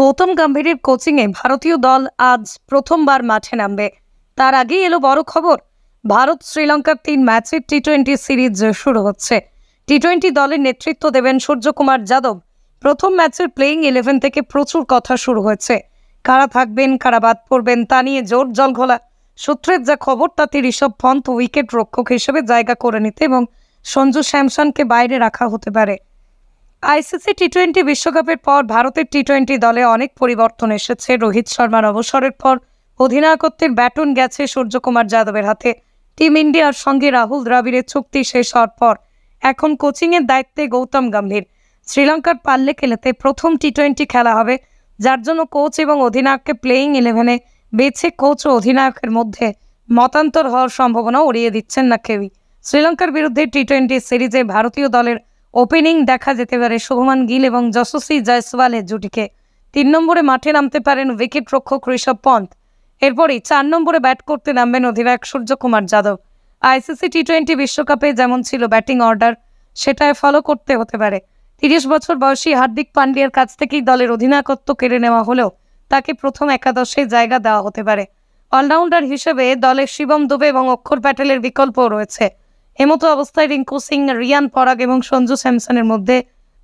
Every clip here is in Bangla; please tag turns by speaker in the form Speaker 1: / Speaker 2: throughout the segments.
Speaker 1: গৌতম গম্ভীরের কোচিংয়ে ভারতীয় দল আজ প্রথমবার মাঠে নামবে তার আগেই এলো বড় খবর ভারত শ্রীলঙ্কার তিন ম্যাচের টি টোয়েন্টি সিরিজ শুরু হচ্ছে টি টোয়েন্টি দলের নেতৃত্ব দেবেন সূর্যকুমার যাদব প্রথম ম্যাচের প্লেয়িং ইলেভেন থেকে প্রচুর কথা শুরু হয়েছে কারা থাকবেন কারা বাদ পড়বেন তা নিয়ে জোর জলঘোলা সূত্রের যা খবর তাতে ঋষভ পন্থ উইকেট রক্ষক হিসেবে জায়গা করে নিতে এবং সঞ্জু স্যামসনকে বাইরে রাখা হতে পারে আইসিসি টি টোয়েন্টি বিশ্বকাপের পর ভারতের টি টোয়েন্টি দলে অনেক পরিবর্তন এসেছে রোহিত শর্মার অবসরের পর অধিনায়কত্বের ব্যাটন গেছে সূর্যকুমার যাদবের হাতে টিম ইন্ডিয়ার সঙ্গে রাহুল দ্রাবিড়ের চুক্তি শেষ হওয়ার পর এখন কোচিংয়ের দায়িত্বে গৌতম গম্ভীর শ্রীলঙ্কার পাল্লে খেলাতে প্রথম টি টোয়েন্টি খেলা হবে যার জন্য কোচ এবং অধিনায়ককে প্লেয়িং ইলেভেনে বেছে কোচ ও অধিনায়কের মধ্যে মতান্তর হওয়ার সম্ভাবনা উড়িয়ে দিচ্ছেন না কেউই শ্রীলঙ্কার বিরুদ্ধে টি টোয়েন্টি সিরিজে ভারতীয় দলের ওপেনিং দেখা যেতে পারে শুভমান গিল এবং যশস্বী জয়সওয়ালের জুটিকে তিন নম্বরে মাঠে নামতে পারেন উইকেট রক্ষক ঋষভ পন্থ এরপরই চার নম্বরে ব্যাট করতে নামবেন অধিনায়ক Suryakumar Yadav ICC T twenty বিশ্বকাপে যেমন ছিল ব্যাটিং অর্ডার সেটায় ফলো করতে হতে পারে তিরিশ বছর বয়সী হার্দিক পান্ডিয়ার কাছ থেকেই দলের অধিনায়কত্ব কেড়ে নেওয়া হলেও তাকে প্রথম একাদশে জায়গা দেওয়া হতে পারে অলরাউন্ডার হিসেবে দলে শিবম দুবে এবং অক্ষর প্যাটেলের বিকল্পও রয়েছে এমতো অবস্থায় রিঙ্কু সিং রিয়ান পরাগ এবং সঞ্জু স্যামসনের মধ্যে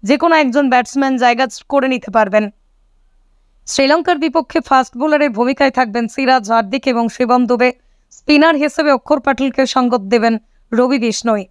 Speaker 1: যে কোনো একজন ব্যাটসম্যান জায়গা করে নিতে পারবেন শ্রীলঙ্কার বিপক্ষে ফাস্ট বোলারের ভূমিকায় থাকবেন সিরাজ হার্দিক এবং শিবম দুবে স্পিনার হিসেবে অক্ষর পাটিলকে সঙ্গত দেবেন রবি বিষ্ণয়